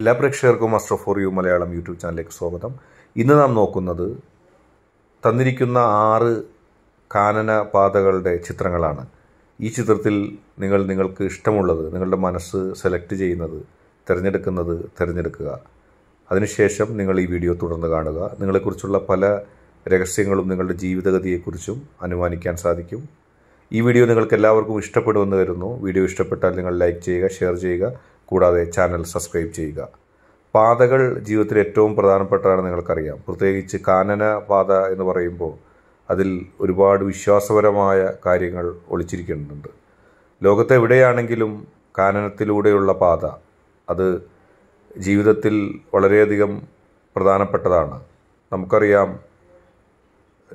എല്ലാ പ്രേക്ഷകർക്കും master for you Malayalam YouTube ചാനലിലേക്ക് സ്വാഗതം ഇന്ന് നാം നോക്കുന്നത് തന്നിരിക്കുന്ന ആറ് കാനന പാതകളുടെ ചിത്രങ്ങളാണ് ഈ ചിത്രത്തിൽ നിങ്ങൾ നിങ്ങൾക്ക് ഇഷ്ടമുള്ളത് നിങ്ങളുടെ മനസ്സ് സെലക്ട് ചെയ്യുന്നത് തിരഞ്ഞെടുക്കുന്നത് തിരഞ്ഞെടുക്കുക അതിനുശേഷം നിങ്ങൾ ഈ വീഡിയോ തുടർന്ന് കാണുക നിങ്ങളെക്കുറിച്ചുള്ള പല രഹസ്യങ്ങളും നിങ്ങളുടെ ജീവിതഗതിയെക്കുറിച്ചും അനുമാനിക്കാൻ സാധിക്കും ഈ വീഡിയോ നിങ്ങൾക്ക് എല്ലാവർക്കും ഇഷ്ടപ്പെടുമെന്ന് കരുതുന്നു വീഡിയോ ഇഷ്ടപ്പെട്ടാൽ നിങ്ങൾ ലൈക്ക് ചെയ്യുക ഷെയർ ചെയ്യുക കൂടാതെ ചാനൽ സബ്സ്ക്രൈബ് ചെയ്യുക പാതകൾ ജീവിതത്തിൽ ഏറ്റവും പ്രധാനപ്പെട്ടതാണ് നിങ്ങൾക്കറിയാം പ്രത്യേകിച്ച് കാനന പാത എന്ന് പറയുമ്പോൾ അതിൽ ഒരുപാട് വിശ്വാസപരമായ കാര്യങ്ങൾ ഒളിച്ചിരിക്കുന്നുണ്ട് ലോകത്തെവിടെയാണെങ്കിലും കാനനത്തിലൂടെയുള്ള പാത അത് ജീവിതത്തിൽ വളരെയധികം പ്രധാനപ്പെട്ടതാണ് നമുക്കറിയാം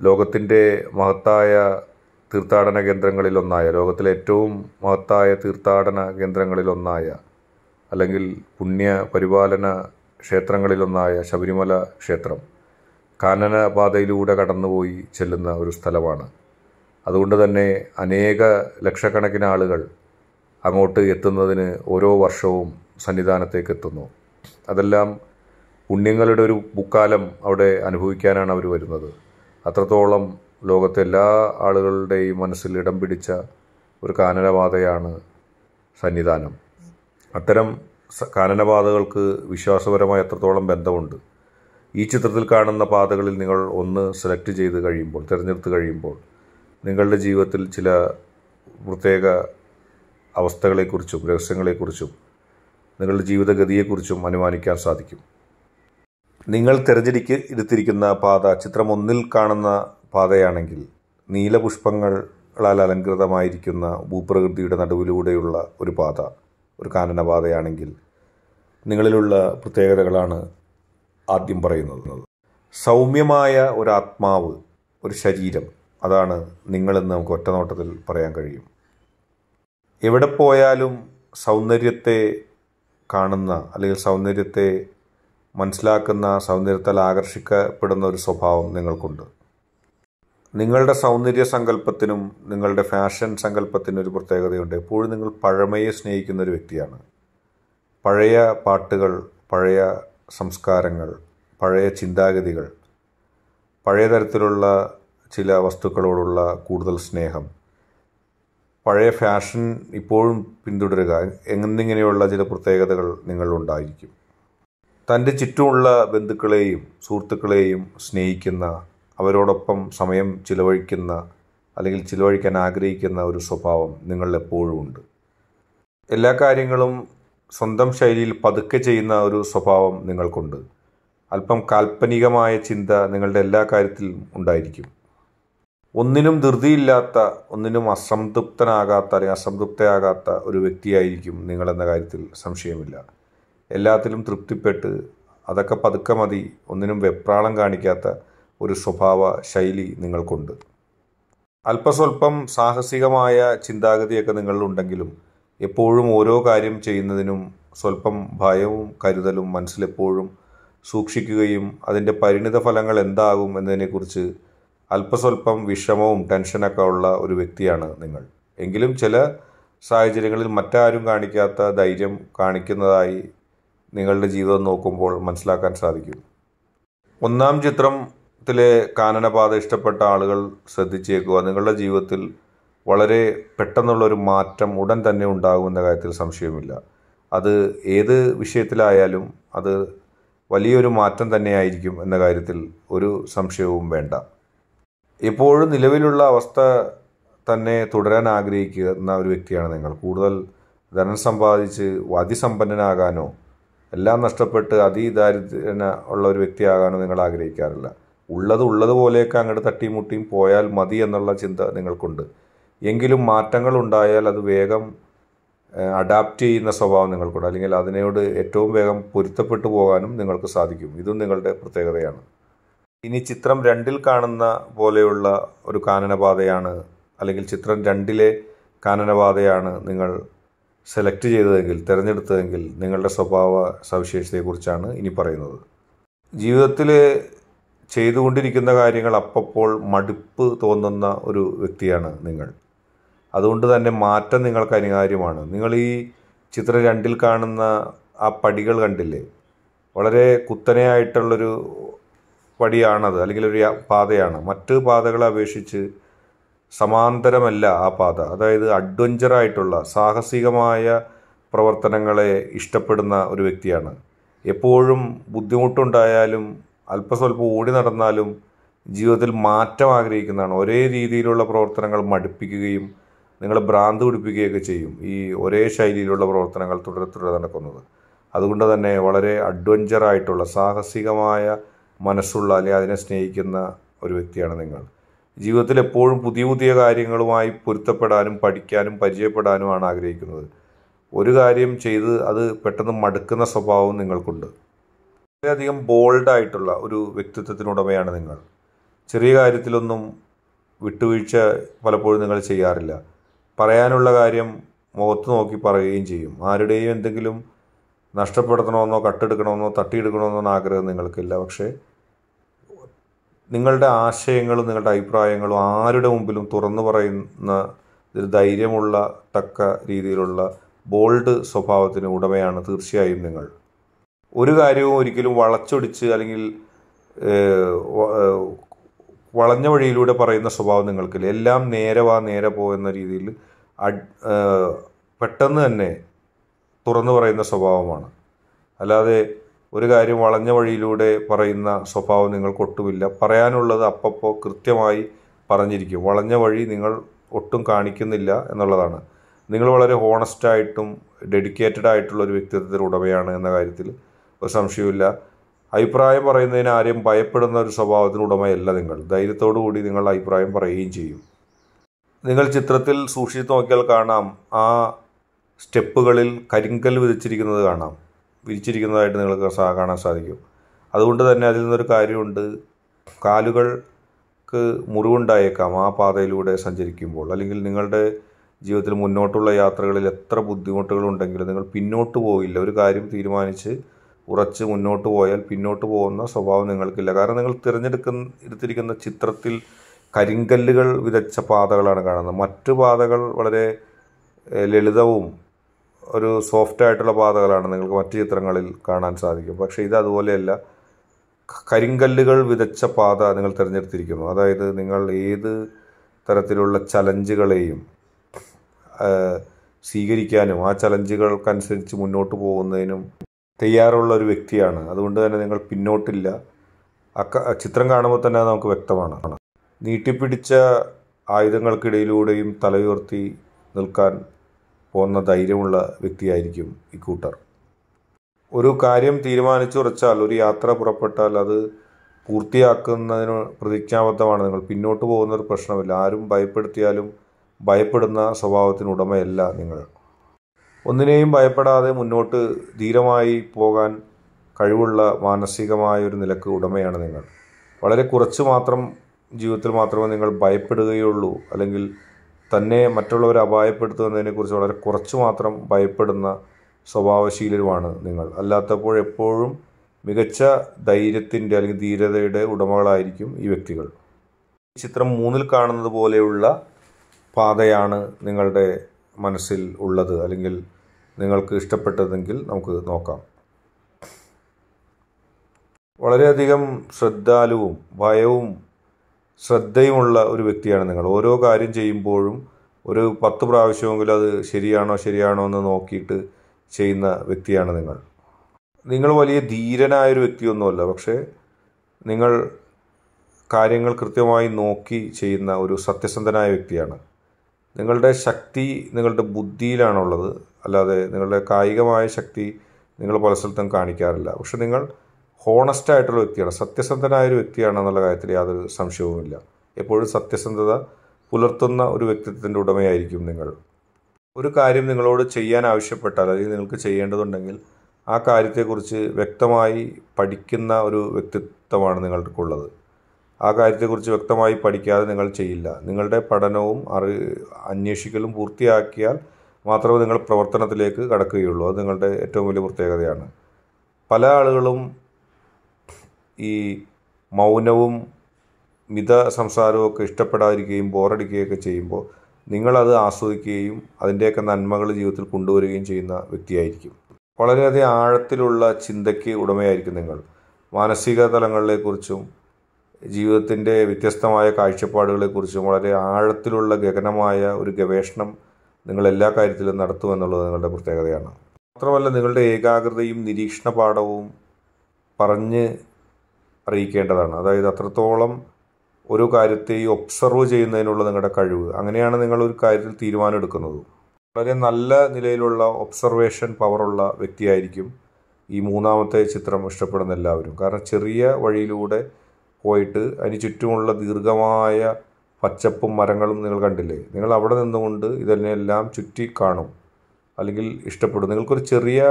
ലോകത്തിൻ്റെ മഹത്തായ തീർത്ഥാടന കേന്ദ്രങ്ങളിലൊന്നായ ലോകത്തിലെ ഏറ്റവും മഹത്തായ തീർത്ഥാടന കേന്ദ്രങ്ങളിലൊന്നായ അല്ലെങ്കിൽ പുണ്യ പരിപാലന ക്ഷേത്രങ്ങളിലൊന്നായ ശബരിമല ക്ഷേത്രം കാനനപാതയിലൂടെ കടന്നുപോയി ചെല്ലുന്ന ഒരു സ്ഥലമാണ് അതുകൊണ്ട് തന്നെ അനേക ലക്ഷക്കണക്കിന് ആളുകൾ അങ്ങോട്ട് എത്തുന്നതിന് ഓരോ വർഷവും സന്നിധാനത്തേക്ക് എത്തുന്നു അതെല്ലാം പുണ്യങ്ങളുടെ ഒരു മുക്കാലം അവിടെ അനുഭവിക്കാനാണ് അവർ വരുന്നത് അത്രത്തോളം ലോകത്തെ എല്ലാ ആളുകളുടെയും മനസ്സിൽ ഇടം പിടിച്ച ഒരു കാനനപാതയാണ് സന്നിധാനം അത്തരം കാനനപാതകൾക്ക് വിശ്വാസപരമായ എത്രത്തോളം ബന്ധമുണ്ട് ഈ ചിത്രത്തിൽ കാണുന്ന പാതകളിൽ നിങ്ങൾ ഒന്ന് സെലക്ട് ചെയ്ത് കഴിയുമ്പോൾ തിരഞ്ഞെടുത്ത് കഴിയുമ്പോൾ നിങ്ങളുടെ ജീവിതത്തിൽ ചില പ്രത്യേക അവസ്ഥകളെക്കുറിച്ചും രഹസ്യങ്ങളെക്കുറിച്ചും നിങ്ങളുടെ ജീവിതഗതിയെക്കുറിച്ചും അനുമാനിക്കാൻ സാധിക്കും നിങ്ങൾ തിരഞ്ഞെടുക്ക എടുത്തിരിക്കുന്ന പാത ചിത്രം ഒന്നിൽ കാണുന്ന പാതയാണെങ്കിൽ നീലപുഷ്പങ്ങളാൽ അലങ്കൃതമായിരിക്കുന്ന ഭൂപ്രകൃതിയുടെ നടുവിലൂടെയുള്ള ഒരു പാത ഒരു കാനനപാതയാണെങ്കിൽ നിങ്ങളിലുള്ള പ്രത്യേകതകളാണ് ആദ്യം പറയുന്നത് സൗമ്യമായ ഒരു ആത്മാവ് ഒരു ശരീരം അതാണ് നിങ്ങളെന്ന് നമുക്ക് ഒറ്റനോട്ടത്തിൽ പറയാൻ കഴിയും എവിടെ പോയാലും സൗന്ദര്യത്തെ കാണുന്ന അല്ലെങ്കിൽ സൗന്ദര്യത്തെ മനസ്സിലാക്കുന്ന സൗന്ദര്യത്താൽ ആകർഷിക്കപ്പെടുന്ന ഒരു സ്വഭാവം നിങ്ങൾക്കുണ്ട് നിങ്ങളുടെ സൗന്ദര്യ സങ്കല്പത്തിനും നിങ്ങളുടെ ഫാഷൻ സങ്കല്പത്തിനും ഒരു പ്രത്യേകതയുണ്ട് എപ്പോഴും നിങ്ങൾ പഴമയെ സ്നേഹിക്കുന്ന ഒരു വ്യക്തിയാണ് പഴയ പാട്ടുകൾ പഴയ സംസ്കാരങ്ങൾ പഴയ ചിന്താഗതികൾ പഴയ തരത്തിലുള്ള ചില വസ്തുക്കളോടുള്ള കൂടുതൽ സ്നേഹം പഴയ ഫാഷൻ ഇപ്പോഴും പിന്തുടരുക എന്നിങ്ങനെയുള്ള ചില പ്രത്യേകതകൾ നിങ്ങളുണ്ടായിരിക്കും തൻ്റെ ചുറ്റുമുള്ള ബന്ധുക്കളെയും സുഹൃത്തുക്കളെയും സ്നേഹിക്കുന്ന അവരോടൊപ്പം സമയം ചിലവഴിക്കുന്ന അല്ലെങ്കിൽ ചിലവഴിക്കാൻ ആഗ്രഹിക്കുന്ന ഒരു സ്വഭാവം നിങ്ങളിലെപ്പോഴും ഉണ്ട് എല്ലാ കാര്യങ്ങളും സ്വന്തം ശൈലിയിൽ പതുക്കെ ചെയ്യുന്ന ഒരു സ്വഭാവം നിങ്ങൾക്കുണ്ട് അല്പം കാൽപ്പനികമായ ചിന്ത നിങ്ങളുടെ എല്ലാ കാര്യത്തിലും ഉണ്ടായിരിക്കും ഒന്നിനും ധൃതിയില്ലാത്ത ഒന്നിനും അസംതൃപ്തനാകാത്ത അല്ലെങ്കിൽ അസംതൃപ്തയാകാത്ത ഒരു വ്യക്തിയായിരിക്കും നിങ്ങളെന്ന കാര്യത്തിൽ സംശയമില്ല എല്ലാത്തിലും തൃപ്തിപ്പെട്ട് അതൊക്കെ പതുക്കെ മതി ഒന്നിനും വെപ്രാളം കാണിക്കാത്ത ഒരു സ്വഭാവ ശൈലി നിങ്ങൾക്കുണ്ട് അല്പസ്വല്പം സാഹസികമായ ചിന്താഗതിയൊക്കെ നിങ്ങളിലുണ്ടെങ്കിലും എപ്പോഴും ഓരോ കാര്യം ചെയ്യുന്നതിനും സ്വല്പം ഭയവും കരുതലും മനസ്സിലെപ്പോഴും സൂക്ഷിക്കുകയും അതിൻ്റെ പരിണിത ഫലങ്ങൾ എന്താകും എന്നതിനെക്കുറിച്ച് അല്പസ്വല്പം വിഷമവും ടെൻഷനൊക്കെ ഉള്ള ഒരു വ്യക്തിയാണ് നിങ്ങൾ എങ്കിലും ചില സാഹചര്യങ്ങളിൽ മറ്റാരും കാണിക്കാത്ത ധൈര്യം കാണിക്കുന്നതായി നിങ്ങളുടെ ജീവിതം നോക്കുമ്പോൾ മനസ്സിലാക്കാൻ സാധിക്കും ഒന്നാം ചിത്രം ത്തിലെ കാനനപാത ഇഷ്ടപ്പെട്ട ആളുകൾ ശ്രദ്ധിച്ചേക്കുക നിങ്ങളുടെ ജീവിതത്തിൽ വളരെ പെട്ടെന്നുള്ളൊരു മാറ്റം ഉടൻ തന്നെ ഉണ്ടാകുമെന്ന കാര്യത്തിൽ സംശയമില്ല അത് ഏത് വിഷയത്തിലായാലും അത് വലിയൊരു മാറ്റം തന്നെയായിരിക്കും എന്ന കാര്യത്തിൽ ഒരു സംശയവും വേണ്ട എപ്പോഴും നിലവിലുള്ള അവസ്ഥ തന്നെ തുടരാൻ ആഗ്രഹിക്കുന്ന ഒരു വ്യക്തിയാണ് നിങ്ങൾ കൂടുതൽ ധനം സമ്പാദിച്ച് അതിസമ്പന്നനാകാനോ എല്ലാം നഷ്ടപ്പെട്ട് അതിദാരിദ്ര്യന ഉള്ള ഒരു വ്യക്തിയാകാനോ നിങ്ങൾ ആഗ്രഹിക്കാറില്ല ഉള്ളത് ഉള്ളതുപോലെയൊക്കെ അങ്ങോട്ട് തട്ടിയും മുട്ടിയും പോയാൽ മതി എന്നുള്ള ചിന്ത നിങ്ങൾക്കുണ്ട് എങ്കിലും മാറ്റങ്ങൾ ഉണ്ടായാൽ അത് വേഗം അഡാപ്റ്റ് ചെയ്യുന്ന സ്വഭാവം നിങ്ങൾക്കുണ്ട് അല്ലെങ്കിൽ അതിനോട് ഏറ്റവും വേഗം പൊരുത്തപ്പെട്ടു പോകാനും നിങ്ങൾക്ക് സാധിക്കും ഇതും നിങ്ങളുടെ പ്രത്യേകതയാണ് ഇനി ചിത്രം രണ്ടിൽ കാണുന്ന പോലെയുള്ള ഒരു കാനനപാതയാണ് അല്ലെങ്കിൽ ചിത്രം രണ്ടിലെ കാനനപാതയാണ് നിങ്ങൾ സെലക്ട് ചെയ്തതെങ്കിൽ തിരഞ്ഞെടുത്തതെങ്കിൽ നിങ്ങളുടെ സ്വഭാവ സവിശേഷതയെക്കുറിച്ചാണ് ഇനി പറയുന്നത് ജീവിതത്തിൽ ചെയ്തുകൊണ്ടിരിക്കുന്ന കാര്യങ്ങൾ അപ്പപ്പോൾ മടുപ്പ് തോന്നുന്ന ഒരു വ്യക്തിയാണ് നിങ്ങൾ അതുകൊണ്ട് തന്നെ മാറ്റം നിങ്ങൾക്ക് അനിവാര്യമാണ് നിങ്ങൾ ഈ ചിത്രം രണ്ടിൽ കാണുന്ന ആ പടികൾ കണ്ടില്ലേ വളരെ കുത്തനെയായിട്ടുള്ളൊരു പടിയാണത് അല്ലെങ്കിൽ ഒരു പാതയാണ് മറ്റ് പാതകളെ അപേക്ഷിച്ച് സമാന്തരമല്ല ആ പാത അതായത് അഡ്വഞ്ചറായിട്ടുള്ള സാഹസികമായ പ്രവർത്തനങ്ങളെ ഇഷ്ടപ്പെടുന്ന ഒരു വ്യക്തിയാണ് എപ്പോഴും ബുദ്ധിമുട്ടുണ്ടായാലും അല്പസ്വല്പം ഓടി നടന്നാലും ജീവിതത്തിൽ മാറ്റം ആഗ്രഹിക്കുന്നതാണ് ഒരേ രീതിയിലുള്ള പ്രവർത്തനങ്ങൾ മടുപ്പിക്കുകയും നിങ്ങൾ ഭ്രാന്ത് പിടിപ്പിക്കുകയൊക്കെ ചെയ്യും ഈ ഒരേ ശൈലിയിലുള്ള പ്രവർത്തനങ്ങൾ തുടരെ തുടരെ നടക്കുന്നത് അതുകൊണ്ട് തന്നെ വളരെ അഡ്വഞ്ചറായിട്ടുള്ള സാഹസികമായ മനസ്സുള്ള അല്ലെങ്കിൽ അതിനെ സ്നേഹിക്കുന്ന ഒരു വ്യക്തിയാണ് നിങ്ങൾ ജീവിതത്തിൽ എപ്പോഴും പുതിയ പുതിയ കാര്യങ്ങളുമായി പൊരുത്തപ്പെടാനും പഠിക്കാനും പരിചയപ്പെടാനുമാണ് ആഗ്രഹിക്കുന്നത് ഒരു കാര്യം ചെയ്ത് അത് പെട്ടെന്ന് മടുക്കുന്ന സ്വഭാവം നിങ്ങൾക്കുണ്ട് വളരെയധികം ബോൾഡായിട്ടുള്ള ഒരു വ്യക്തിത്വത്തിനുടമയാണ് നിങ്ങൾ ചെറിയ കാര്യത്തിലൊന്നും വിട്ടുവീഴ്ച പലപ്പോഴും നിങ്ങൾ ചെയ്യാറില്ല പറയാനുള്ള കാര്യം മുഖത്ത് നോക്കി പറയുകയും ചെയ്യും ആരുടെയും എന്തെങ്കിലും നഷ്ടപ്പെടുത്തണമെന്നോ കട്ടെടുക്കണമെന്നോ തട്ടിയെടുക്കണമെന്നോ ആഗ്രഹം നിങ്ങൾക്കില്ല പക്ഷേ നിങ്ങളുടെ ആശയങ്ങളും നിങ്ങളുടെ അഭിപ്രായങ്ങളും ആരുടെ മുമ്പിലും തുറന്നു പറയുന്ന ധൈര്യമുള്ള തക്ക രീതിയിലുള്ള ബോൾഡ് സ്വഭാവത്തിന് ഉടമയാണ് തീർച്ചയായും നിങ്ങൾ ഒരു കാര്യവും ഒരിക്കലും വളച്ചൊടിച്ച് അല്ലെങ്കിൽ വളഞ്ഞ വഴിയിലൂടെ പറയുന്ന സ്വഭാവം നിങ്ങൾക്കില്ല എല്ലാം നേരെ വാ നേരെ പോ എന്ന രീതിയിൽ പെട്ടെന്ന് തന്നെ തുറന്നു പറയുന്ന സ്വഭാവമാണ് അല്ലാതെ ഒരു കാര്യം വളഞ്ഞ വഴിയിലൂടെ പറയുന്ന സ്വഭാവം നിങ്ങൾക്കൊട്ടുമില്ല പറയാനുള്ളത് അപ്പപ്പോൾ കൃത്യമായി പറഞ്ഞിരിക്കും വളഞ്ഞ വഴി നിങ്ങൾ ഒട്ടും കാണിക്കുന്നില്ല എന്നുള്ളതാണ് നിങ്ങൾ വളരെ ഹോണസ്റ്റായിട്ടും ഡെഡിക്കേറ്റഡ് ആയിട്ടുള്ള ഒരു വ്യക്തിത്വത്തിൻ്റെ ഉടമയാണ് എന്ന കാര്യത്തിൽ ഒരു സംശയവുമില്ല അഭിപ്രായം പറയുന്നതിന് ആരെയും ഭയപ്പെടുന്ന ഒരു സ്വഭാവത്തിന് ഉടമയല്ല നിങ്ങൾ ധൈര്യത്തോടു കൂടി നിങ്ങൾ അഭിപ്രായം പറയുകയും ചെയ്യും നിങ്ങൾ ചിത്രത്തിൽ സൂക്ഷിച്ച് നോക്കിയാൽ കാണാം ആ സ്റ്റെപ്പുകളിൽ കരിങ്കൽ വിരിച്ചിരിക്കുന്നത് കാണാം വിരിച്ചിരിക്കുന്നതായിട്ട് നിങ്ങൾക്ക് കാണാൻ സാധിക്കും അതുകൊണ്ട് തന്നെ അതിൽ നിന്നൊരു കാര്യമുണ്ട് കാലുകൾക്ക് മുറിവുണ്ടായേക്കാം ആ പാതയിലൂടെ സഞ്ചരിക്കുമ്പോൾ അല്ലെങ്കിൽ നിങ്ങളുടെ ജീവിതത്തിൽ മുന്നോട്ടുള്ള യാത്രകളിൽ എത്ര ബുദ്ധിമുട്ടുകളുണ്ടെങ്കിലും നിങ്ങൾ പിന്നോട്ട് പോയില്ല ഒരു കാര്യം തീരുമാനിച്ച് ഉറച്ച് മുന്നോട്ട് പോയാൽ പിന്നോട്ട് പോകുന്ന സ്വഭാവം നിങ്ങൾക്കില്ല കാരണം നിങ്ങൾ തിരഞ്ഞെടുക്കുന്ന എടുത്തിരിക്കുന്ന ചിത്രത്തിൽ കരിങ്കല്ലുകൾ വിതച്ച പാതകളാണ് കാണുന്നത് മറ്റു പാതകൾ വളരെ ലളിതവും ഒരു സോഫ്റ്റ് ആയിട്ടുള്ള പാതകളാണ് നിങ്ങൾക്ക് മറ്റു ചിത്രങ്ങളിൽ കാണാൻ സാധിക്കും പക്ഷേ ഇത് അതുപോലെയല്ല കരിങ്കല്ലുകൾ വിതച്ച പാത നിങ്ങൾ തിരഞ്ഞെടുത്തിരിക്കുന്നു അതായത് നിങ്ങൾ ഏത് തരത്തിലുള്ള ചലഞ്ചുകളെയും സ്വീകരിക്കാനും ആ ചലഞ്ചുകൾക്കനുസരിച്ച് മുന്നോട്ട് പോകുന്നതിനും തയ്യാറുള്ള ഒരു വ്യക്തിയാണ് അതുകൊണ്ട് തന്നെ നിങ്ങൾ പിന്നോട്ടില്ല അക്ക ചിത്രം കാണുമ്പോൾ തന്നെ നമുക്ക് വ്യക്തമാണ് നീട്ടിപ്പിടിച്ച ആയുധങ്ങൾക്കിടയിലൂടെയും തലയുയർത്തി നിൽക്കാൻ പോകുന്ന ധൈര്യമുള്ള വ്യക്തിയായിരിക്കും ഇക്കൂട്ടർ ഒരു കാര്യം തീരുമാനിച്ചുറച്ചാൽ ഒരു യാത്ര പുറപ്പെട്ടാൽ അത് പൂർത്തിയാക്കുന്നതിന് പ്രതിജ്ഞാബദ്ധമാണ് നിങ്ങൾ പിന്നോട്ട് പോകുന്നൊരു പ്രശ്നമില്ല ആരും ഭയപ്പെടുത്തിയാലും ഭയപ്പെടുന്ന സ്വഭാവത്തിനുടമയല്ല ഉടമയല്ല നിങ്ങൾ ഒന്നിനെയും ഭയപ്പെടാതെ മുന്നോട്ട് ധീരമായി പോകാൻ കഴിവുള്ള മാനസികമായ ഒരു നിലക്ക് ഉടമയാണ് നിങ്ങൾ വളരെ കുറച്ച് മാത്രം ജീവിതത്തിൽ മാത്രമേ നിങ്ങൾ ഭയപ്പെടുകയുള്ളൂ അല്ലെങ്കിൽ തന്നെ മറ്റുള്ളവരെ അപായപ്പെടുത്തുന്നതിനെക്കുറിച്ച് വളരെ കുറച്ച് മാത്രം ഭയപ്പെടുന്ന സ്വഭാവശീലരുമാണ് നിങ്ങൾ അല്ലാത്തപ്പോൾ എപ്പോഴും മികച്ച ധൈര്യത്തിൻ്റെ അല്ലെങ്കിൽ ധീരതയുടെ ഉടമകളായിരിക്കും ഈ വ്യക്തികൾ ചിത്രം മൂന്നിൽ കാണുന്നത് പോലെയുള്ള പാതയാണ് നിങ്ങളുടെ മനസ്സിൽ ഉള്ളത് അല്ലെങ്കിൽ നിങ്ങൾക്ക് ഇഷ്ടപ്പെട്ടതെങ്കിൽ നമുക്ക് നോക്കാം വളരെയധികം ശ്രദ്ധാലുവും ഭയവും ശ്രദ്ധയുമുള്ള ഒരു വ്യക്തിയാണ് നിങ്ങൾ ഓരോ കാര്യം ചെയ്യുമ്പോഴും ഒരു പത്ത് പ്രാവശ്യമെങ്കിലും അത് ശരിയാണോ ശരിയാണോ എന്ന് നോക്കിയിട്ട് ചെയ്യുന്ന വ്യക്തിയാണ് നിങ്ങൾ നിങ്ങൾ വലിയ ധീരനായൊരു വ്യക്തിയൊന്നുമല്ല പക്ഷേ നിങ്ങൾ കാര്യങ്ങൾ കൃത്യമായി നോക്കി ചെയ്യുന്ന ഒരു സത്യസന്ധനായ വ്യക്തിയാണ് നിങ്ങളുടെ ശക്തി നിങ്ങളുടെ ബുദ്ധിയിലാണുള്ളത് അല്ലാതെ നിങ്ങളുടെ കായികമായ ശക്തി നിങ്ങൾ പല സ്ഥലത്തും കാണിക്കാറില്ല പക്ഷെ നിങ്ങൾ ഹോണസ്റ്റ് ആയിട്ടുള്ള വ്യക്തിയാണ് സത്യസന്ധനായ ഒരു എന്നുള്ള കാര്യത്തിൽ യാതൊരു സംശയവുമില്ല എപ്പോഴും സത്യസന്ധത പുലർത്തുന്ന ഒരു വ്യക്തിത്വത്തിൻ്റെ ഉടമയായിരിക്കും നിങ്ങൾ ഒരു കാര്യം നിങ്ങളോട് ചെയ്യാൻ ആവശ്യപ്പെട്ടാൽ അല്ലെങ്കിൽ നിങ്ങൾക്ക് ചെയ്യേണ്ടതുണ്ടെങ്കിൽ ആ കാര്യത്തെക്കുറിച്ച് വ്യക്തമായി പഠിക്കുന്ന ഒരു വ്യക്തിത്വമാണ് നിങ്ങൾക്കുള്ളത് ആ കാര്യത്തെക്കുറിച്ച് വ്യക്തമായി പഠിക്കാതെ നിങ്ങൾ ചെയ്യില്ല നിങ്ങളുടെ പഠനവും അറി അന്വേഷിക്കലും പൂർത്തിയാക്കിയാൽ മാത്രമേ നിങ്ങൾ പ്രവർത്തനത്തിലേക്ക് കടക്കുകയുള്ളൂ അത് നിങ്ങളുടെ ഏറ്റവും വലിയ പ്രത്യേകതയാണ് പല ആളുകളും ഈ മൗനവും മിത സംസാരവും ഒക്കെ ഇഷ്ടപ്പെടാതിരിക്കുകയും ബോറടിക്കുകയൊക്കെ ചെയ്യുമ്പോൾ നിങ്ങളത് ആസ്വദിക്കുകയും അതിൻ്റെയൊക്കെ നന്മകൾ ജീവിതത്തിൽ കൊണ്ടുവരികയും ചെയ്യുന്ന വ്യക്തിയായിരിക്കും വളരെയധികം ആഴത്തിലുള്ള ചിന്തയ്ക്ക് ഉടമയായിരിക്കും നിങ്ങൾ മാനസിക തലങ്ങളിലെക്കുറിച്ചും ജീവിതത്തിൻ്റെ വ്യത്യസ്തമായ കാഴ്ചപ്പാടുകളെക്കുറിച്ചും വളരെ ആഴത്തിലുള്ള ഗഗനമായ ഒരു ഗവേഷണം നിങ്ങൾ എല്ലാ കാര്യത്തിലും നടത്തുമെന്നുള്ളത് നിങ്ങളുടെ പ്രത്യേകതയാണ് മാത്രമല്ല നിങ്ങളുടെ ഏകാഗ്രതയും നിരീക്ഷണ പാഠവും പറഞ്ഞ് അറിയിക്കേണ്ടതാണ് അതായത് അത്രത്തോളം ഓരോ കാര്യത്തെയും ഒബ്സർവ് ചെയ്യുന്നതിനുള്ള നിങ്ങളുടെ കഴിവ് അങ്ങനെയാണ് നിങ്ങൾ ഒരു കാര്യത്തിൽ തീരുമാനം എടുക്കുന്നത് വളരെ നല്ല നിലയിലുള്ള ഒബ്സർവേഷൻ പവറുള്ള വ്യക്തിയായിരിക്കും ഈ മൂന്നാമത്തെ ചിത്രം ഇഷ്ടപ്പെടുന്ന എല്ലാവരും കാരണം ചെറിയ വഴിയിലൂടെ പോയിട്ട് അതിന് ചുറ്റുമുള്ള ദീർഘമായ പച്ചപ്പും മരങ്ങളും നിങ്ങൾ കണ്ടില്ലേ നിങ്ങൾ അവിടെ നിന്നുകൊണ്ട് ഇതെല്ലാം ചുറ്റി കാണും അല്ലെങ്കിൽ ഇഷ്ടപ്പെടും നിങ്ങൾക്കൊരു ചെറിയ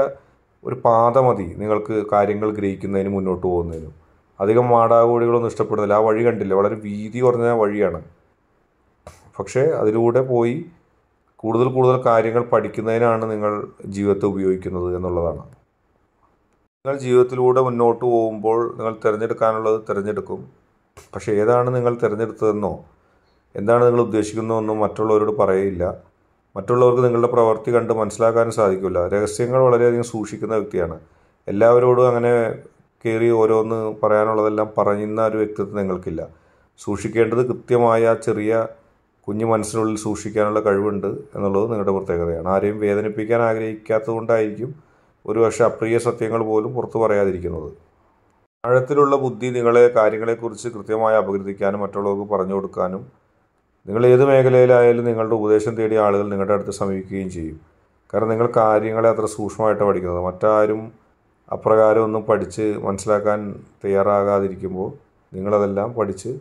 ഒരു പാത മതി നിങ്ങൾക്ക് കാര്യങ്ങൾ ഗ്രഹിക്കുന്നതിന് മുന്നോട്ട് പോകുന്നതിനും അധികം മാടാകോഴികളൊന്നും ഇഷ്ടപ്പെടുന്നില്ല ആ വഴി കണ്ടില്ല വളരെ വീതി കുറഞ്ഞ വഴിയാണ് പക്ഷേ അതിലൂടെ പോയി കൂടുതൽ കൂടുതൽ കാര്യങ്ങൾ പഠിക്കുന്നതിനാണ് നിങ്ങൾ ജീവിതത്തെ ഉപയോഗിക്കുന്നത് എന്നുള്ളതാണ് നിങ്ങൾ ജീവിതത്തിലൂടെ മുന്നോട്ട് പോകുമ്പോൾ നിങ്ങൾ തിരഞ്ഞെടുക്കാനുള്ളത് തിരഞ്ഞെടുക്കും പക്ഷേ ഏതാണ് നിങ്ങൾ തിരഞ്ഞെടുത്തതെന്നോ എന്താണ് നിങ്ങൾ ഉദ്ദേശിക്കുന്നതെന്നോ മറ്റുള്ളവരോട് പറയില്ല മറ്റുള്ളവർക്ക് നിങ്ങളുടെ പ്രവൃത്തി കണ്ട് മനസ്സിലാക്കാനും സാധിക്കില്ല രഹസ്യങ്ങൾ വളരെയധികം സൂക്ഷിക്കുന്ന വ്യക്തിയാണ് എല്ലാവരോടും അങ്ങനെ കയറി ഓരോന്ന് പറയാനുള്ളതെല്ലാം പറയുന്ന ഒരു വ്യക്തിത്വം നിങ്ങൾക്കില്ല സൂക്ഷിക്കേണ്ടത് കൃത്യമായ ചെറിയ കുഞ്ഞു മനസ്സിനുള്ളിൽ സൂക്ഷിക്കാനുള്ള കഴിവുണ്ട് എന്നുള്ളത് നിങ്ങളുടെ പ്രത്യേകതയാണ് ആരെയും വേദനിപ്പിക്കാൻ ആഗ്രഹിക്കാത്തതുകൊണ്ടായിരിക്കും ഒരുപക്ഷെ അപ്രിയ സത്യങ്ങൾ പോലും പുറത്തു പറയാതിരിക്കുന്നത് ആഴത്തിലുള്ള ബുദ്ധി നിങ്ങളെ കാര്യങ്ങളെക്കുറിച്ച് കൃത്യമായി അപഗ്രഥിക്കാനും മറ്റുള്ളവർക്ക് പറഞ്ഞു കൊടുക്കാനും നിങ്ങൾ ഏത് മേഖലയിലായാലും നിങ്ങളുടെ ഉപദേശം തേടിയ ആളുകൾ നിങ്ങളുടെ അടുത്ത് സമീപിക്കുകയും ചെയ്യും കാരണം നിങ്ങൾ കാര്യങ്ങളെ അത്ര സൂക്ഷ്മമായിട്ട് പഠിക്കുന്നത് മറ്റാരും അപ്രകാരം ഒന്നും പഠിച്ച് മനസ്സിലാക്കാൻ തയ്യാറാകാതിരിക്കുമ്പോൾ നിങ്ങളതെല്ലാം പഠിച്ച്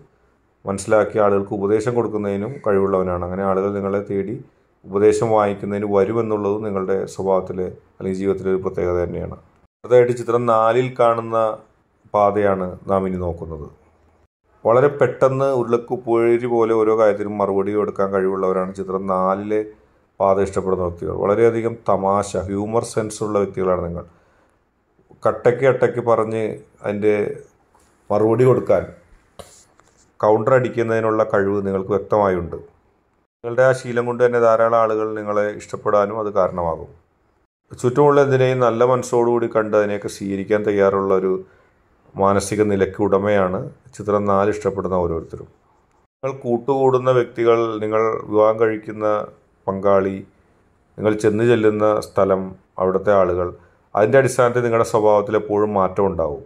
മനസ്സിലാക്കി ആളുകൾക്ക് ഉപദേശം കൊടുക്കുന്നതിനും കഴിവുള്ളവനാണ് അങ്ങനെ ആളുകൾ നിങ്ങളെ തേടി ഉപദേശം വാങ്ങിക്കുന്നതിന് വരുമെന്നുള്ളത് നിങ്ങളുടെ സ്വഭാവത്തിൽ അല്ലെങ്കിൽ ജീവിതത്തിലെ ഒരു പ്രത്യേകത തന്നെയാണ് അടുത്തതായിട്ട് ചിത്രം നാലിൽ കാണുന്ന പാതയാണ് നാം ഇനി നോക്കുന്നത് വളരെ പെട്ടെന്ന് ഉരുളക്കുപ്പുഴി പോലെ ഓരോ കാര്യത്തിനും മറുപടി കൊടുക്കാൻ കഴിവുള്ളവരാണ് ചിത്രം നാലിലെ പാത ഇഷ്ടപ്പെടുന്ന വ്യക്തികൾ വളരെയധികം തമാശ ഹ്യൂമർ സെൻസ് ഉള്ള വ്യക്തികളാണ് നിങ്ങൾ കട്ടയ്ക്ക് അട്ടയ്ക്ക് പറഞ്ഞ് അതിൻ്റെ മറുപടി കൊടുക്കാൻ കൗണ്ടർ അടിക്കുന്നതിനുള്ള കഴിവ് നിങ്ങൾക്ക് വ്യക്തമായുണ്ട് നിങ്ങളുടെ ആ ശീലം കൊണ്ട് തന്നെ ധാരാളം ആളുകൾ നിങ്ങളെ ഇഷ്ടപ്പെടാനും അത് കാരണമാകും ചുറ്റുമുള്ള എന്തിനേയും നല്ല മനസ്സോടുകൂടി കണ്ട് അതിനെയൊക്കെ സ്വീകരിക്കാൻ തയ്യാറുള്ള ഒരു മാനസിക നിലയ്ക്ക് ഉടമയാണ് ചിത്രം നാല് ഇഷ്ടപ്പെടുന്ന ഓരോരുത്തരും നിങ്ങൾ കൂട്ടുകൂടുന്ന വ്യക്തികൾ നിങ്ങൾ വിവാഹം കഴിക്കുന്ന പങ്കാളി നിങ്ങൾ ചെന്ന് ചെല്ലുന്ന സ്ഥലം അവിടുത്തെ ആളുകൾ അതിൻ്റെ അടിസ്ഥാനത്തിൽ നിങ്ങളുടെ സ്വഭാവത്തിൽ എപ്പോഴും മാറ്റം ഉണ്ടാവും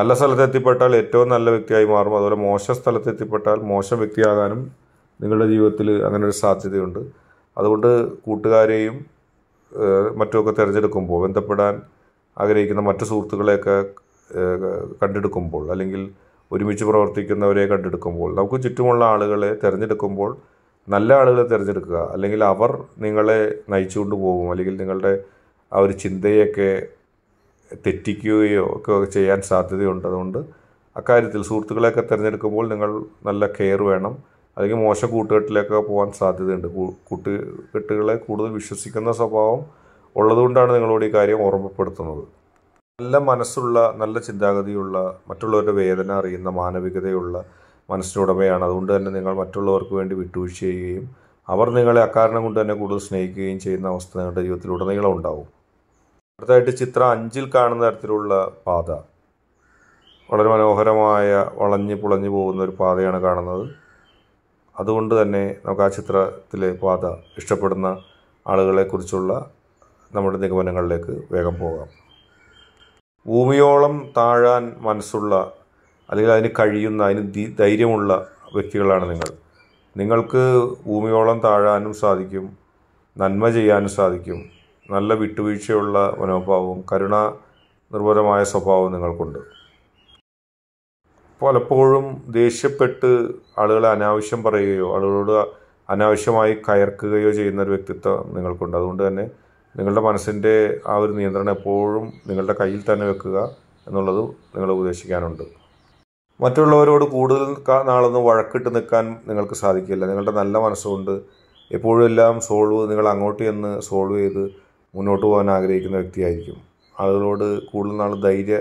നല്ല സ്ഥലത്ത് എത്തിപ്പെട്ടാൽ ഏറ്റവും നല്ല വ്യക്തിയായി മാറും അതുപോലെ മോശം സ്ഥലത്ത് എത്തിപ്പെട്ടാൽ മോശം വ്യക്തിയാകാനും നിങ്ങളുടെ ജീവിതത്തിൽ അങ്ങനെ ഒരു സാധ്യതയുണ്ട് അതുകൊണ്ട് കൂട്ടുകാരെയും മറ്റുമൊക്കെ തിരഞ്ഞെടുക്കുമ്പോൾ ബന്ധപ്പെടാൻ ആഗ്രഹിക്കുന്ന മറ്റു സുഹൃത്തുക്കളെയൊക്കെ കണ്ടെടുക്കുമ്പോൾ അല്ലെങ്കിൽ ഒരുമിച്ച് പ്രവർത്തിക്കുന്നവരെ കണ്ടെടുക്കുമ്പോൾ നമുക്ക് ചുറ്റുമുള്ള ആളുകളെ തിരഞ്ഞെടുക്കുമ്പോൾ നല്ല ആളുകളെ തിരഞ്ഞെടുക്കുക അല്ലെങ്കിൽ അവർ നിങ്ങളെ നയിച്ചുകൊണ്ട് പോകും അല്ലെങ്കിൽ നിങ്ങളുടെ ആ ഒരു ചിന്തയൊക്കെ തെറ്റിക്കുകയോ ഒക്കെ ചെയ്യാൻ സാധ്യതയുണ്ട് അതുകൊണ്ട് അക്കാര്യത്തിൽ സുഹൃത്തുക്കളെയൊക്കെ തിരഞ്ഞെടുക്കുമ്പോൾ നിങ്ങൾ നല്ല കെയർ വേണം അല്ലെങ്കിൽ മോശം കൂട്ടുകെട്ടിലേക്കൊക്കെ പോകാൻ സാധ്യതയുണ്ട് കൂട്ടുകെട്ടുകളെ കൂടുതൽ വിശ്വസിക്കുന്ന സ്വഭാവം ഉള്ളതുകൊണ്ടാണ് നിങ്ങളോട് ഈ കാര്യം ഓർമ്മപ്പെടുത്തുന്നത് നല്ല മനസ്സുള്ള നല്ല ചിന്താഗതിയുള്ള മറ്റുള്ളവരുടെ വേദന അറിയുന്ന മാനവികതയുള്ള മനസ്സിനുടമയാണ് അതുകൊണ്ട് തന്നെ നിങ്ങൾ മറ്റുള്ളവർക്ക് വേണ്ടി വിട്ടുവീഴ്ച ചെയ്യുകയും അവർ നിങ്ങളെ അക്കാരണം കൊണ്ട് തന്നെ കൂടുതൽ സ്നേഹിക്കുകയും ചെയ്യുന്ന അവസ്ഥ നിങ്ങളുടെ ജീവിതത്തിലുടനീളം ഉണ്ടാവും അടുത്തായിട്ട് ചിത്രം അഞ്ചിൽ കാണുന്ന തരത്തിലുള്ള പാത വളരെ മനോഹരമായ വളഞ്ഞ് പുളഞ്ഞു പോകുന്ന ഒരു പാതയാണ് കാണുന്നത് അതുകൊണ്ട് തന്നെ നമുക്ക് ആ ചിത്രത്തിലെ പാത ഇഷ്ടപ്പെടുന്ന ആളുകളെക്കുറിച്ചുള്ള നമ്മുടെ നിഗമനങ്ങളിലേക്ക് വേഗം പോകാം ഭൂമിയോളം താഴാൻ മനസ്സുള്ള അല്ലെങ്കിൽ അതിന് കഴിയുന്ന അതിന് ധൈര്യമുള്ള വ്യക്തികളാണ് നിങ്ങൾ നിങ്ങൾക്ക് ഭൂമിയോളം താഴാനും സാധിക്കും നന്മ ചെയ്യാനും സാധിക്കും നല്ല വിട്ടുവീഴ്ചയുള്ള മനോഭാവവും കരുണ നിർഭരമായ സ്വഭാവവും നിങ്ങൾക്കുണ്ട് പലപ്പോഴും ദേഷ്യപ്പെട്ട് ആളുകളെ അനാവശ്യം പറയുകയോ ആളുകളോട് അനാവശ്യമായി കയർക്കുകയോ ചെയ്യുന്ന ഒരു വ്യക്തിത്വം നിങ്ങൾക്കുണ്ട് അതുകൊണ്ട് തന്നെ നിങ്ങളുടെ മനസ്സിൻ്റെ ആ ഒരു നിയന്ത്രണം എപ്പോഴും നിങ്ങളുടെ കയ്യിൽ തന്നെ വെക്കുക എന്നുള്ളത് നിങ്ങൾ ഉപദേശിക്കാനുണ്ട് മറ്റുള്ളവരോട് കൂടുതൽ നാളൊന്നും വഴക്കിട്ട് നിൽക്കാൻ നിങ്ങൾക്ക് സാധിക്കില്ല നിങ്ങളുടെ നല്ല മനസ്സുകൊണ്ട് എപ്പോഴും എല്ലാം സോൾവ് നിങ്ങൾ അങ്ങോട്ട് ചെന്ന് സോൾവ് ചെയ്ത് മുന്നോട്ട് പോകാൻ ആഗ്രഹിക്കുന്ന വ്യക്തിയായിരിക്കും ആളുകളോട് കൂടുതൽ നാൾ ധൈര്യ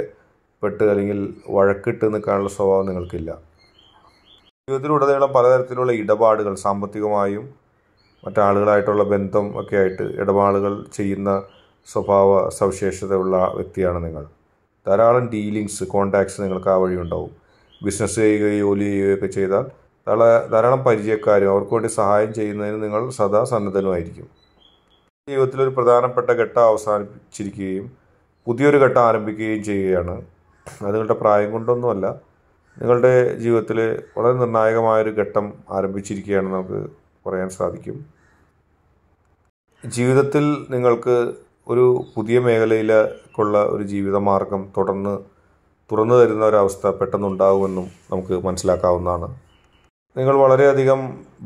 പെട്ട് അല്ലെങ്കിൽ വഴക്കിട്ട് നിൽക്കാനുള്ള സ്വഭാവം നിങ്ങൾക്കില്ല ജീവിതത്തിലുടനീളം പലതരത്തിലുള്ള ഇടപാടുകൾ സാമ്പത്തികമായും മറ്റാളുകളായിട്ടുള്ള ബന്ധം ഒക്കെ ആയിട്ട് ഇടപാടുകൾ ചെയ്യുന്ന സ്വഭാവ സവിശേഷതയുള്ള വ്യക്തിയാണ് നിങ്ങൾ ധാരാളം ഡീലിങ്സ് കോണ്ടാക്ട്സ് നിങ്ങൾക്ക് ആ വഴി ഉണ്ടാവും ബിസിനസ് ചെയ്യുകയോ ജോലി ചെയ്യുകയോ ഒക്കെ ചെയ്താൽ ധാരാളം പരിചയക്കാരും അവർക്ക് വേണ്ടി സഹായം ചെയ്യുന്നതിന് നിങ്ങൾ സദാ സന്നദ്ധനുമായിരിക്കും ജീവിതത്തിലൊരു പ്രധാനപ്പെട്ട ഘട്ടം അവസാനിപ്പിച്ചിരിക്കുകയും പുതിയൊരു ഘട്ടം ആരംഭിക്കുകയും ചെയ്യുകയാണ് അത് നിങ്ങളുടെ പ്രായം കൊണ്ടൊന്നുമല്ല നിങ്ങളുടെ ജീവിതത്തിൽ വളരെ നിർണായകമായൊരു ഘട്ടം ആരംഭിച്ചിരിക്കുകയാണ് നമുക്ക് പറയാൻ സാധിക്കും ജീവിതത്തിൽ നിങ്ങൾക്ക് ഒരു പുതിയ മേഖലയിലേക്കുള്ള ഒരു ജീവിതമാർഗം തുടർന്ന് തുറന്നു തരുന്ന ഒരവസ്ഥ പെട്ടെന്നുണ്ടാകുമെന്നും നമുക്ക് മനസ്സിലാക്കാവുന്നതാണ് നിങ്ങൾ വളരെയധികം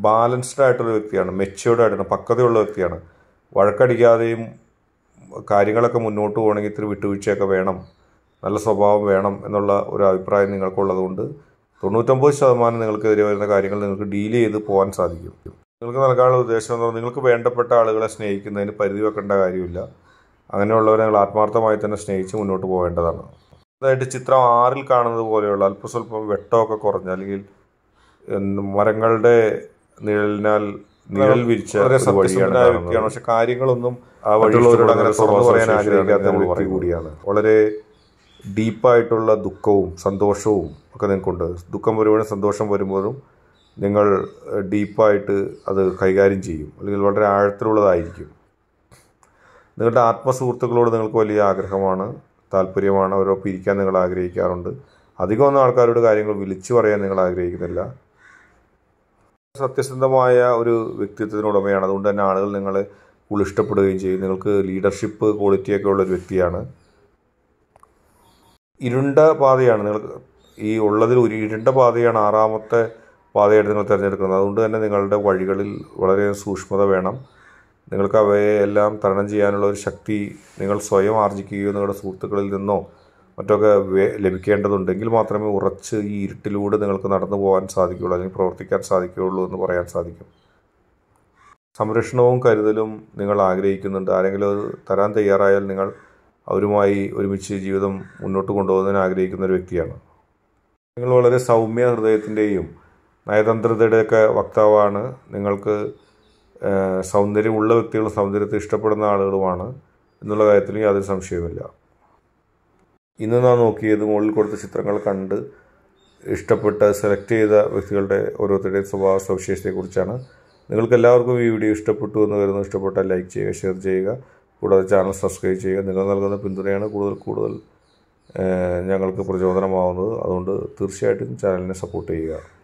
ബാലൻസ്ഡ് ആയിട്ടൊരു വ്യക്തിയാണ് മെച്യൂർഡ് ആയിട്ടാണ് പക്വതയുള്ള വ്യക്തിയാണ് വഴക്കടിക്കാതെയും കാര്യങ്ങളൊക്കെ മുന്നോട്ട് പോകണമെങ്കിൽ ഇത്തിരി വിട്ടുവീഴ്ചയൊക്കെ വേണം നല്ല സ്വഭാവം വേണം എന്നുള്ള ഒരു അഭിപ്രായം നിങ്ങൾക്കുള്ളതുകൊണ്ട് തൊണ്ണൂറ്റൊമ്പത് ശതമാനം നിങ്ങൾക്കെതിരെ വരുന്ന കാര്യങ്ങൾ നിങ്ങൾക്ക് ഡീൽ ചെയ്ത് പോകാൻ സാധിക്കും നിങ്ങൾക്ക് നൽകാനുള്ള ഉദ്ദേശം എന്ന് പറഞ്ഞാൽ നിങ്ങൾക്ക് വേണ്ടപ്പെട്ട ആളുകളെ സ്നേഹിക്കുന്നതിന് പരിധി വെക്കേണ്ട കാര്യമില്ല അങ്ങനെയുള്ളവരെ നിങ്ങൾ ആത്മാർത്ഥമായി തന്നെ സ്നേഹിച്ച് മുന്നോട്ട് പോകേണ്ടതാണ് അതായത് ചിത്രം ആറിൽ കാണുന്നത് പോലെയുള്ള അല്പസ്വല്പം വെട്ടമൊക്കെ കുറഞ്ഞ അല്ലെങ്കിൽ മരങ്ങളുടെ നിഴലിനാൽ നിഴൽ വിരിച്ച വ്യക്തിയാണ് പക്ഷെ കാര്യങ്ങളൊന്നും ആ വഴിയുള്ളവരോട് അങ്ങനെ തുറന്നു പറയാൻ ആഗ്രഹിക്കാത്ത വ്യക്തി കൂടിയാണ് വളരെ ഡീപ്പായിട്ടുള്ള ദുഃഖവും സന്തോഷവും ഒക്കെ നിങ്ങൾക്കുണ്ട് ദുഃഖം വരുമ്പോഴും സന്തോഷം വരുമ്പോഴും നിങ്ങൾ ഡീപ്പായിട്ട് അത് കൈകാര്യം ചെയ്യും അല്ലെങ്കിൽ വളരെ ആഴത്തിലുള്ളതായിരിക്കും നിങ്ങളുടെ ആത്മസുഹൃത്തുക്കളോട് നിങ്ങൾക്ക് വലിയ ആഗ്രഹമാണ് താല്പര്യമാണ് അവരോ പിരിക്കാൻ നിങ്ങൾ ആഗ്രഹിക്കാറുണ്ട് അധികമൊന്നും ആൾക്കാരോട് കാര്യങ്ങൾ വിളിച്ചു പറയാൻ നിങ്ങൾ ആഗ്രഹിക്കുന്നില്ല സത്യസന്ധമായ ഒരു വ്യക്തിത്വത്തിനുടമയാണ് അതുകൊണ്ട് തന്നെ ആളുകൾ നിങ്ങളെ കൂടുതൽ ഇഷ്ടപ്പെടുകയും ചെയ്യും നിങ്ങൾക്ക് ലീഡർഷിപ്പ് ക്വാളിറ്റിയൊക്കെ ഉള്ള ഒരു വ്യക്തിയാണ് ഇരുണ്ട പാതയാണ് നിങ്ങൾ ഈ ഉള്ളതിൽ ഒരു ഇരുണ്ട പാതയാണ് ആറാമത്തെ പാതയായിട്ട് നിങ്ങൾ തിരഞ്ഞെടുക്കുന്നത് അതുകൊണ്ട് തന്നെ നിങ്ങളുടെ വഴികളിൽ വളരെ സൂക്ഷ്മത വേണം നിങ്ങൾക്ക് അവയെ എല്ലാം തരണം ചെയ്യാനുള്ള ഒരു ശക്തി നിങ്ങൾ സ്വയം ആർജിക്കുകയോ നിങ്ങളുടെ സുഹൃത്തുക്കളിൽ നിന്നോ മറ്റൊക്കെ ലഭിക്കേണ്ടതുണ്ടെങ്കിൽ മാത്രമേ ഉറച്ച് ഈ ഇരുട്ടിലൂടെ നിങ്ങൾക്ക് നടന്നു പോകാൻ സാധിക്കുകയുള്ളൂ അല്ലെങ്കിൽ പ്രവർത്തിക്കാൻ സാധിക്കുകയുള്ളൂ എന്ന് പറയാൻ സാധിക്കും സംരക്ഷണവും കരുതലും നിങ്ങൾ ആഗ്രഹിക്കുന്നുണ്ട് ആരെങ്കിലും അത് തരാൻ തയ്യാറായാൽ നിങ്ങൾ അവരുമായി ഒരുമിച്ച് ജീവിതം മുന്നോട്ട് കൊണ്ടുപോകാൻ ആഗ്രഹിക്കുന്ന ഒരു വ്യക്തിയാണ് നിങ്ങൾ വളരെ സൗമ്യ ഹൃദയത്തിൻ്റെയും നയതന്ത്രതയുടെയൊക്കെ വക്താവാണ് നിങ്ങൾക്ക് സൗന്ദര്യമുള്ള വ്യക്തികൾ സൗന്ദര്യത്തെ ഇഷ്ടപ്പെടുന്ന ആളുകളുമാണ് എന്നുള്ള കാര്യത്തിൽ യാതൊരു സംശയവുമില്ല ഇന്ന് നാം നോക്കിയത് മുകളിൽ കൊടുത്ത ചിത്രങ്ങൾ കണ്ട് ഇഷ്ടപ്പെട്ട സെലക്ട് ചെയ്ത വ്യക്തികളുടെ ഓരോരുത്തരുടെയും സ്വഭാവ സവിശേഷതയെക്കുറിച്ചാണ് നിങ്ങൾക്ക് എല്ലാവർക്കും ഈ വീഡിയോ ഇഷ്ടപ്പെട്ടു എന്ന് വരുന്നു ഇഷ്ടപ്പെട്ടാൽ ലൈക്ക് ചെയ്യുക ഷെയർ ചെയ്യുക കൂടാതെ ചാനൽ സബ്സ്ക്രൈബ് ചെയ്യുക നിങ്ങൾ നൽകുന്ന പിന്തുണയാണ് കൂടുതൽ കൂടുതൽ ഞങ്ങൾക്ക് പ്രചോദനമാവുന്നത് അതുകൊണ്ട് തീർച്ചയായിട്ടും ചാനലിനെ സപ്പോർട്ട് ചെയ്യുക